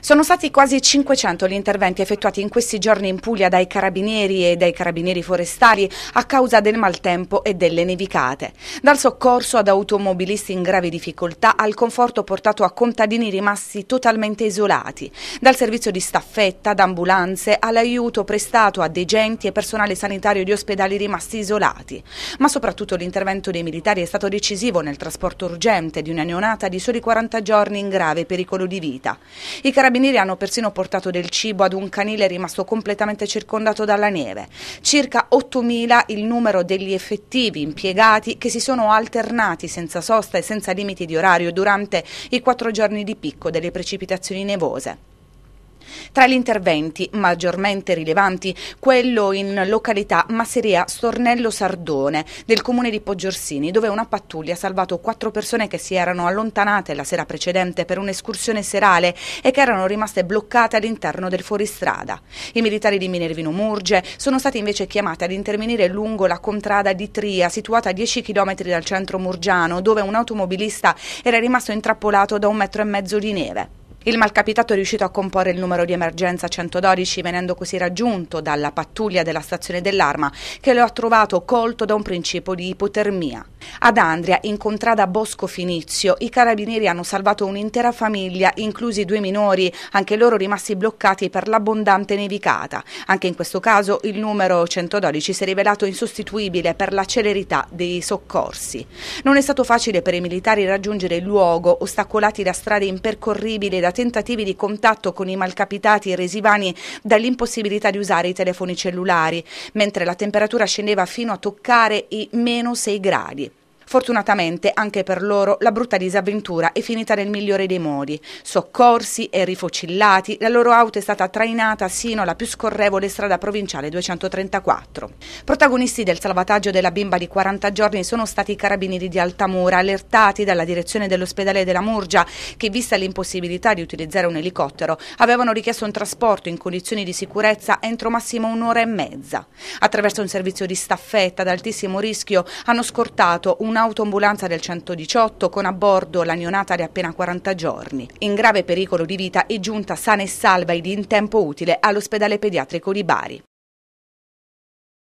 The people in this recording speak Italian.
Sono stati quasi 500 gli interventi effettuati in questi giorni in Puglia dai carabinieri e dai carabinieri forestali a causa del maltempo e delle nevicate. Dal soccorso ad automobilisti in grave difficoltà al conforto portato a contadini rimasti totalmente isolati, dal servizio di staffetta ad ambulanze all'aiuto prestato a degenti e personale sanitario di ospedali rimasti isolati. Ma soprattutto l'intervento dei militari è stato decisivo nel trasporto urgente di una neonata di soli 40 giorni in grave pericolo di vita. I carabinieri hanno persino portato del cibo ad un canile rimasto completamente circondato dalla neve. Circa 8.000 il numero degli effettivi impiegati che si sono alternati senza sosta e senza limiti di orario durante i quattro giorni di picco delle precipitazioni nevose. Tra gli interventi maggiormente rilevanti quello in località Masseria Stornello Sardone del comune di Poggiorsini dove una pattuglia ha salvato quattro persone che si erano allontanate la sera precedente per un'escursione serale e che erano rimaste bloccate all'interno del fuoristrada. I militari di Minervino Murge sono stati invece chiamati ad intervenire lungo la contrada di Tria situata a 10 km dal centro murgiano dove un automobilista era rimasto intrappolato da un metro e mezzo di neve. Il malcapitato è riuscito a comporre il numero di emergenza 112 venendo così raggiunto dalla pattuglia della stazione dell'Arma che lo ha trovato colto da un principio di ipotermia. Ad Andria, in contrada Bosco Finizio, i carabinieri hanno salvato un'intera famiglia, inclusi due minori, anche loro rimasti bloccati per l'abbondante nevicata. Anche in questo caso il numero 112 si è rivelato insostituibile per la celerità dei soccorsi. Non è stato facile per i militari raggiungere il luogo, ostacolati da strade impercorribili da tentativi di contatto con i malcapitati resivani dall'impossibilità di usare i telefoni cellulari, mentre la temperatura scendeva fino a toccare i meno 6 gradi. Fortunatamente anche per loro la brutta disavventura è finita nel migliore dei modi. Soccorsi e rifocillati, la loro auto è stata trainata sino alla più scorrevole strada provinciale 234. Protagonisti del salvataggio della bimba di 40 giorni sono stati i carabinieri di Altamura, allertati dalla direzione dell'ospedale della Murgia, che vista l'impossibilità di utilizzare un elicottero, avevano richiesto un trasporto in condizioni di sicurezza entro massimo un'ora e mezza. Attraverso un servizio di staffetta ad altissimo rischio hanno scortato un un'autoambulanza del 118 con a bordo la neonata di appena 40 giorni. In grave pericolo di vita è giunta sana e salva ed in tempo utile all'ospedale pediatrico di Bari.